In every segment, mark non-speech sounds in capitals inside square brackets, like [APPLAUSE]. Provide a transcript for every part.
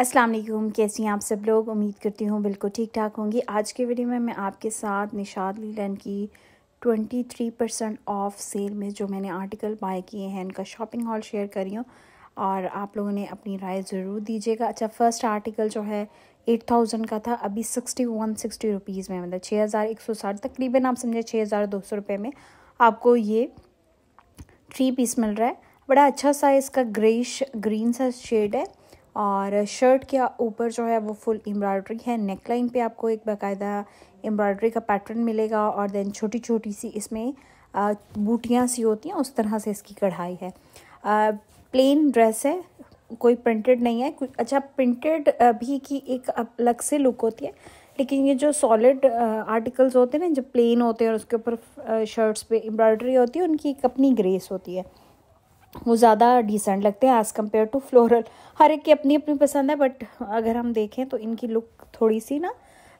अस्सलाम वालेकुम कैसी हैं आप सब लोग उम्मीद करती हूँ बिल्कुल ठीक ठाक होंगी आज के वीडियो में मैं आपके साथ निशाद लीलन की 23 परसेंट ऑफ सेल में जो मैंने आर्टिकल बाय किए हैं इनका शॉपिंग हॉल शेयर करी हूँ और आप लोगों ने अपनी राय ज़रूर दीजिएगा अच्छा फर्स्ट आर्टिकल जो है 8000 का था अभी 6160 सिक्सटी रुपीज़ में मतलब 6160 तकरीबन आप समझे 6200 रुपए में आपको ये थ्री पीस मिल रहा है बड़ा अच्छा सा इसका ग्रेश ग्रीन सा शेड है और शर्ट के ऊपर जो है वो फुल एम्ब्रॉयड्री है नेक लाइन पे आपको एक बाकायदा एम्ब्रॉयड्री का पैटर्न मिलेगा और देन छोटी छोटी सी इसमें बूटियाँ सी होती हैं उस तरह से इसकी कढ़ाई है प्लेन ड्रेस है कोई प्रिंटेड नहीं है अच्छा प्रिंटेड भी की एक अलग से लुक होती है लेकिन ये जो सॉलिड आर्टिकल्स होते हैं ना जो प्लेन होते हैं और उसके ऊपर शर्ट्स पे एम्ब्रॉयडरी होती है उनकी एक अपनी ग्रेस होती है वो ज़्यादा डिसेंट लगते हैं एज़ कम्पेयर टू फ्लोरल हर एक की अपनी अपनी पसंद है बट अगर हम देखें तो इनकी लुक थोड़ी सी ना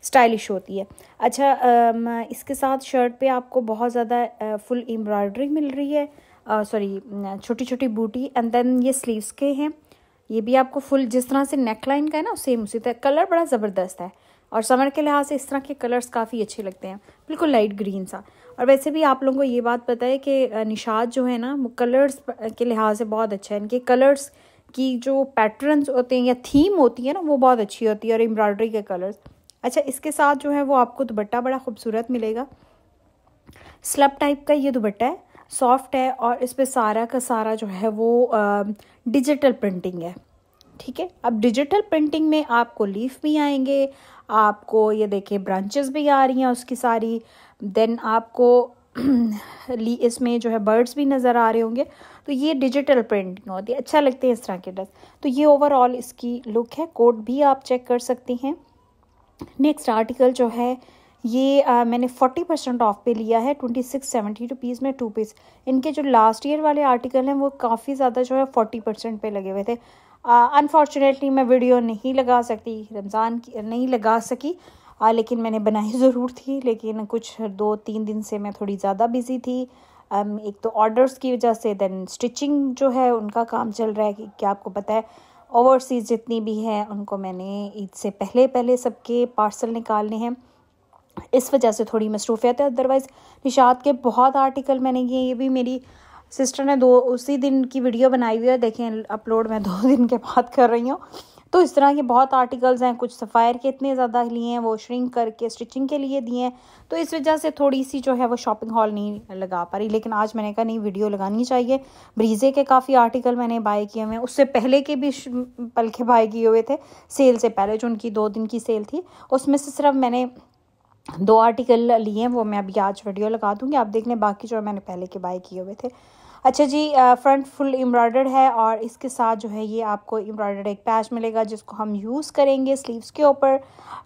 स्टाइलिश होती है अच्छा इसके साथ शर्ट पे आपको बहुत ज़्यादा फुल एम्ब्रॉयडरी मिल रही है सॉरी छोटी छोटी बूटी एंड देन ये स्लीव्स के हैं ये भी आपको फुल जिस तरह से नेक लाइन का है ना सेम उसी तरह कलर बड़ा ज़बरदस्त है और समर के लिहाज से इस तरह के कलर्स काफ़ी अच्छे लगते हैं बिल्कुल लाइट ग्रीन सा और वैसे भी आप लोगों को ये बात पता है कि निशाद जो है ना वो कलर्स के लिहाज से बहुत अच्छा है इनके कलर्स की जो पैटर्न्स होते हैं या थीम होती है ना वो बहुत अच्छी होती है और एम्ब्रॉयडरी के कलर्स अच्छा इसके साथ जो है वो आपको दुपट्टा बड़ा खूबसूरत मिलेगा स्लब टाइप का ये दुबट्टा है सॉफ्ट है और इस पर सारा का सारा जो है वो डिजिटल प्रिंटिंग है ठीक है अब डिजिटल प्रिंटिंग में आपको लीफ भी आएंगे आपको ये देखिए ब्रांचेस भी आ रही हैं उसकी सारी देन आपको [CLEARS THROAT] ली इसमें जो है बर्ड्स भी नज़र आ रहे होंगे तो ये डिजिटल प्रिंटिंग होती है अच्छा लगते हैं इस तरह के ड्रेस तो ये ओवरऑल इसकी लुक है कोट भी आप चेक कर सकते हैं नेक्स्ट आर्टिकल जो है ये आ, मैंने फोर्टी परसेंट ऑफ पे लिया है ट्वेंटी सिक्स सेवेंटी रुपीज़ में टू पीस इनके जो लास्ट ईयर वाले आर्टिकल हैं वो काफ़ी ज़्यादा जो है फोर्टी परसेंट पे लगे हुए थे अनफॉर्चुनेटली मैं वीडियो नहीं लगा सकती रमज़ान की नहीं लगा सकी आ, लेकिन मैंने बनाई ज़रूर थी लेकिन कुछ दो तीन दिन से मैं थोड़ी ज़्यादा बिज़ी थी um, एक तो ऑर्डर्स की वजह से दैन स्टिचिंग जो है उनका काम चल रहा है कि क्या आपको पता है ओवरसीज़ जितनी भी हैं उनको मैंने ईद से पहले पहले सबके पार्सल निकालने हैं इस वजह से थोड़ी मसरूफियत है अदरवाइज़ निशात के बहुत आर्टिकल मैंने किए ये भी मेरी सिस्टर ने दो उसी दिन की वीडियो बनाई हुई है देखें अपलोड मैं दो [LAUGHS] दिन के बाद कर रही हूँ तो इस तरह के बहुत आर्टिकल्स हैं कुछ सफ़ायर के इतने ज़्यादा लिए हैं वो श्रिंक करके स्टिचिंग के लिए दिए हैं तो इस वजह से थोड़ी सी जो है वो शॉपिंग हॉल नहीं लगा पा रही लेकिन आज मैंने कहा नहीं वीडियो लगानी चाहिए ब्रीजे के काफ़ी आर्टिकल मैंने बाय किए हुए हैं उससे पहले के भी पलखे बाय किए हुए थे सेल से पहले जो उनकी दो दिन की सेल थी उसमें से सिर्फ मैंने दो आर्टिकल लिए हैं वो मैं अभी आज वीडियो लगा दूँगी आप देख लें बाकी जो मैंने पहले के बाय किए हुए थे अच्छा जी फ्रंट फुल एम्ब्रॉयडर्ड है और इसके साथ जो है ये आपको एम्ब्रॉयडर्ड एक पैच मिलेगा जिसको हम यूज़ करेंगे स्लीव्स के ऊपर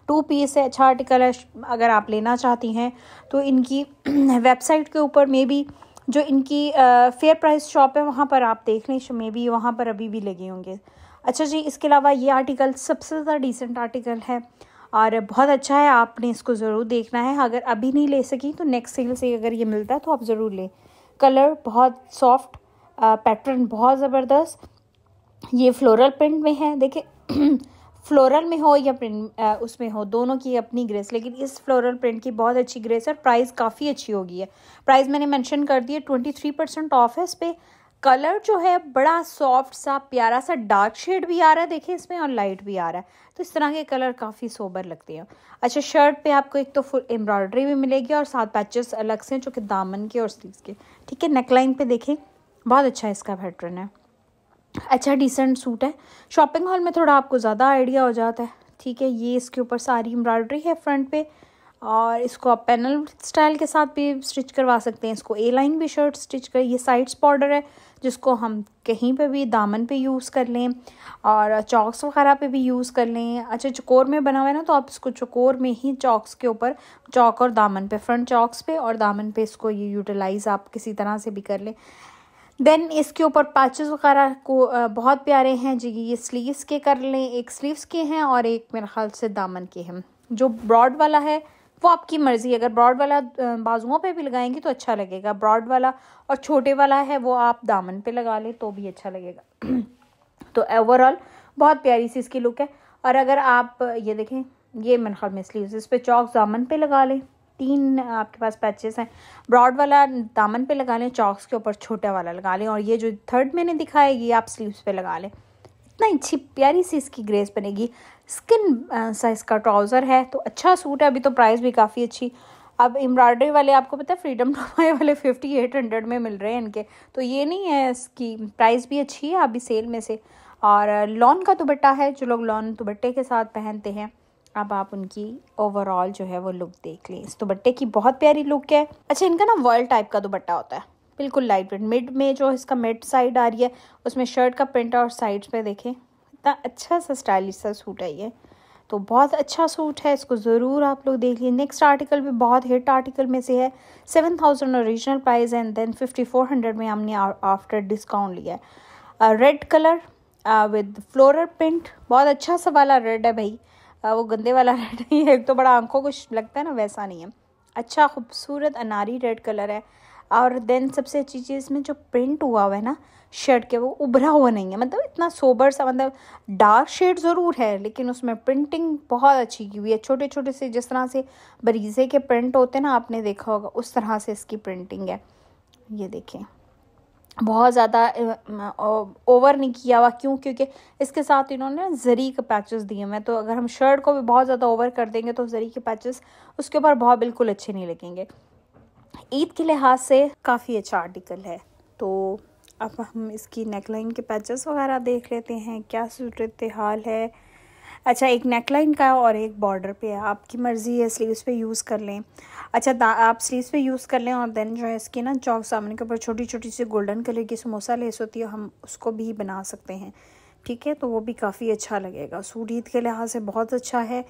टू पीस है अच्छा आर्टिकल है अगर आप लेना चाहती हैं तो इनकी वेबसाइट [CLEARS THROAT] के ऊपर मे बी जो इनकी फेयर प्राइस शॉप है वहाँ पर आप देख लें मे बी वहाँ पर अभी भी लगे होंगे अच्छा जी इसके अलावा ये आर्टिकल सबसे ज़्यादा डिसेंट आर्टिकल है और बहुत अच्छा है आपने इसको ज़रूर देखना है अगर अभी नहीं ले सकी तो नेक्स्ट सेल से अगर ये मिलता है तो आप ज़रूर लें कलर बहुत सॉफ्ट पैटर्न बहुत ज़बरदस्त ये फ्लोरल प्रिंट में है देखिए फ्लोरल [CLEARS THROAT] में हो या प्रिंट उसमें हो दोनों की अपनी ग्रेस लेकिन इस फ्लोरल प्रिंट की बहुत अच्छी ग्रेस है प्राइस काफ़ी अच्छी होगी है प्राइस मैंने मेंशन कर दिया ट्वेंटी थ्री परसेंट ऑफ है इस पर कलर जो है बड़ा सॉफ्ट सा प्यारा सा डार्क शेड भी आ रहा है देखिए इसमें और लाइट भी आ रहा है तो इस तरह के कलर काफ़ी सोबर लगते हैं अच्छा शर्ट पे आपको एक तो फुल एम्ब्रॉयडरी भी मिलेगी और सात पैचेस अलग से हैं जो कि दामन के और स्लीव के ठीक है नेकलाइन पे देखें बहुत अच्छा इसका पैटर्न है अच्छा डिसेंट सूट है शॉपिंग हॉल में थोड़ा आपको ज़्यादा आइडिया हो जाता है ठीक है ये इसके ऊपर सारी एम्ब्रॉयडरी है फ्रंट पे और इसको आप पैनल स्टाइल के साथ भी स्टिच करवा सकते हैं इसको ए लाइन भी शर्ट स्टिच कर ये साइड्स बॉर्डर है जिसको हम कहीं पे भी दामन पे यूज़ कर लें और चौक्स वगैरह पे भी यूज़ कर लें अच्छा चकोर में बना हुआ है ना तो आप इसको चकोर में ही चॉक्स के ऊपर चौक और दामन पे फ्रंट चॉक्स पे और दामन पे इसको ये यूटिलाइज़ आप किसी तरह से भी कर लें देन इसके ऊपर पैचेस वगैरह को बहुत प्यारे हैं जी ये स्लीवस के कर लें एक स्लीवस के हैं और एक मेरे ख्याल से दामन के हैं जो ब्रॉड वाला है वो आपकी मर्ज़ी अगर ब्रॉड वाला बाजुओं पे भी लगाएंगी तो अच्छा लगेगा ब्रॉड वाला और छोटे वाला है वो आप दामन पे लगा लें तो भी अच्छा लगेगा [CLEARS THROAT] तो ओवरऑल बहुत प्यारी सी इसकी लुक है और अगर आप ये देखें ये मन ख्याल में स्लीव्स इस पर चौक दामन पे लगा लें तीन आपके पास पैचेस हैं ब्रॉड वाला दामन पे लगा लें चौक्स के ऊपर छोटा वाला लगा लें और ये जो थर्ड मैंने दिखाया ये आप स्लीव्स पे लगा लें कितना अच्छी प्यारी सी इसकी ग्रेस बनेगी स्किन साइज का ट्राउज़र है तो अच्छा सूट है अभी तो प्राइस भी काफ़ी अच्छी अब एम्ब्रॉयडरी वाले आपको पता है फ्रीडम टमाए वाले फिफ्टी एट हंड्रेड में मिल रहे हैं इनके तो ये नहीं है इसकी प्राइस भी अच्छी है अभी सेल में से और लॉन का दुबट्टा है जो लोग लॉन दुबट्टे के साथ पहनते हैं अब आप उनकी ओवरऑल जो है वो लुक देख लें इस दुबट्टे की बहुत प्यारी लुक है अच्छा इनका ना वर्ल्ड टाइप का दुबट्टा होता है बिल्कुल लाइट प्रिंट मिड में जो इसका मिड साइड आ रही है उसमें शर्ट का प्रिंट और साइड्स पे देखें इतना अच्छा सा स्टाइलिश सा सूट है ये तो बहुत अच्छा सूट है इसको ज़रूर आप लोग देख लिए नेक्स्ट आर्टिकल भी बहुत हिट आर्टिकल में से है seven thousand original price and then fifty four hundred में हमने आफ्टर डिस्काउंट लिया है red colour with floral print बहुत अच्छा सा वाला रेड है भाई uh, वो गंदे वाला रेड [LAUGHS] नहीं है एक तो बड़ा आंखों को लगता है ना वैसा नहीं है अच्छा खूबसूरत अनारी रेड कलर है और देन सबसे अच्छी चीज़ इसमें जो प्रिंट हुआ हुआ है ना शर्ट के वो उभरा हुआ नहीं है मतलब इतना सोबर सा मतलब डार्क शेड ज़रूर है लेकिन उसमें प्रिंटिंग बहुत अच्छी की हुई है छोटे छोटे से जिस तरह से बरीज़े के प्रिंट होते हैं ना आपने देखा होगा उस तरह से इसकी प्रिंटिंग है ये देखें बहुत ज़्यादा ओवर नहीं किया हुआ क्यों क्योंकि इसके साथ इन्होंने ज़री के पैचेस दिए हुए तो अगर हम शर्ट को भी बहुत ज़्यादा ओवर कर देंगे तो ज़री के पैचेस उसके ऊपर बहुत बिल्कुल अच्छे नहीं लगेंगे ईद के लिहाज से काफ़ी अच्छा आर्टिकल है तो अब हम इसकी नेकलाइन के पैचेस वगैरह देख लेते हैं क्या सूरत हाल है अच्छा एक नेकलाइन का और एक बॉर्डर पे है आपकी मर्ज़ी है स्लीव्स पे यूज़ कर लें अच्छा आप स्लीव्स पे यूज़ कर लें और देन जो है इसकी ना चौक सामने के ऊपर छोटी छोटी सी गोल्डन कलर की समोसा लेस होती है हम उसको भी बना सकते हैं ठीक है तो वो भी काफ़ी अच्छा लगेगा सूट ईद के लिहाज से बहुत अच्छा है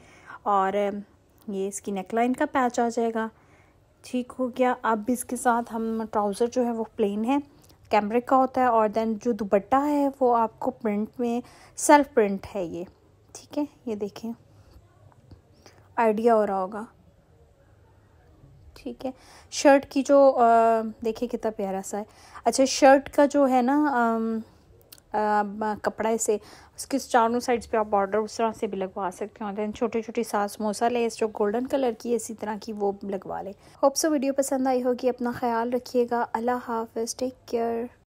और ये इसकी नेकलाइन का पैच आ जाएगा ठीक हो गया अब इसके साथ हम ट्राउज़र जो है वो प्लेन है कैमरे का होता है और देन जो दुपट्टा है वो आपको प्रिंट में सेल्फ प्रिंट है ये ठीक है ये देखें आइडिया हो रहा होगा ठीक है शर्ट की जो देखिए कितना प्यारा सा है अच्छा शर्ट का जो है ना आ, कपड़ा से उसके चारों साइड्स पे आप बॉर्डर उस तरह से भी लगवा सकते हो दैन छोटे छोटे सास मोसा लेस जो गोल्डन कलर की इसी तरह की वो लगवा लें होप सो वीडियो पसंद आई होगी अपना ख्याल रखिएगा अल्लाह हाफ टेक केयर